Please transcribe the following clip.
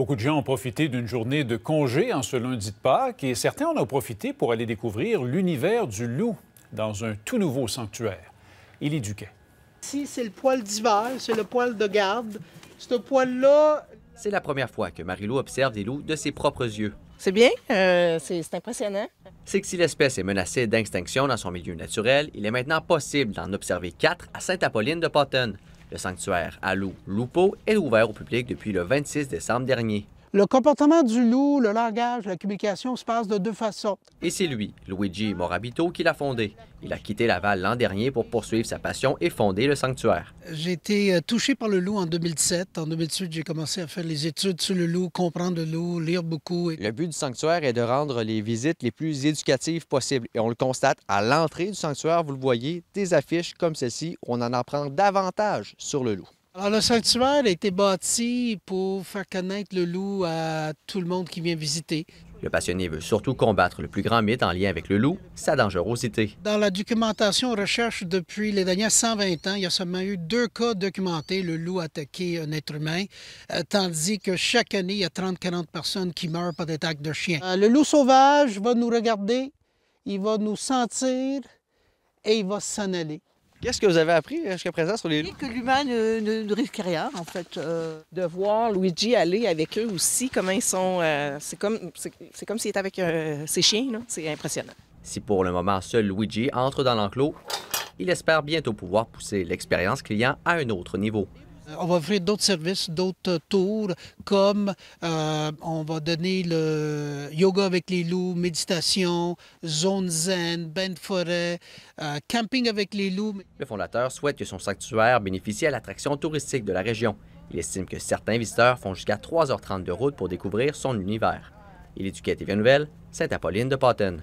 Beaucoup de gens ont profité d'une journée de congé en ce lundi de Pâques et certains en ont profité pour aller découvrir l'univers du loup dans un tout nouveau sanctuaire. Il est Duquet. Ici, c'est le poil d'hiver, c'est le poil de garde. Ce poil-là. C'est la première fois que Marilou observe des loups de ses propres yeux. C'est bien, euh, c'est impressionnant. C'est que si l'espèce est menacée d'extinction dans son milieu naturel, il est maintenant possible d'en observer quatre à Sainte-Apolline de Potton. Le sanctuaire alou Lupo est ouvert au public depuis le 26 décembre dernier. Le comportement du loup, le langage, la communication se passe de deux façons. Et c'est lui, Luigi Morabito, qui l'a fondé. Il a quitté Laval l'an dernier pour poursuivre sa passion et fonder le sanctuaire. J'ai été euh, touché par le loup en 2007. En 2008, j'ai commencé à faire les études sur le loup, comprendre le loup, lire beaucoup. Le but du sanctuaire est de rendre les visites les plus éducatives possibles. Et on le constate à l'entrée du sanctuaire, vous le voyez, des affiches comme celle-ci. On en apprend davantage sur le loup. Alors, le sanctuaire a été bâti pour faire connaître le loup à tout le monde qui vient visiter. Le passionné veut surtout combattre le plus grand mythe en lien avec le loup, sa dangerosité. Dans la documentation recherche depuis les derniers 120 ans, il y a seulement eu deux cas documentés, le loup attaqué un être humain, euh, tandis que chaque année, il y a 30-40 personnes qui meurent par des attaques de chiens. Euh, le loup sauvage va nous regarder, il va nous sentir et il va s'en aller. Qu'est-ce que vous avez appris jusqu'à présent sur les loups? Que l'humain ne, risque rien, en fait. Euh. De voir Luigi aller avec eux aussi, comment ils sont. Euh, c'est comme c'est comme s'il était avec ses chiens, C'est impressionnant. Si pour le moment seul Luigi entre dans l'enclos, il espère bientôt pouvoir pousser l'expérience client à un autre niveau. Euh, on va offrir d'autres services, d'autres euh, tours, comme euh, on va donner le yoga avec les loups, méditation, zone zen, bain de forêt, camping avec les loups. Le fondateur souhaite que son sanctuaire bénéficie à l'attraction touristique de la région. Il estime que certains visiteurs font jusqu'à 3h30 de route pour découvrir son univers. Il éduquait TV Nouvelle, Sainte-Apolline de Patten.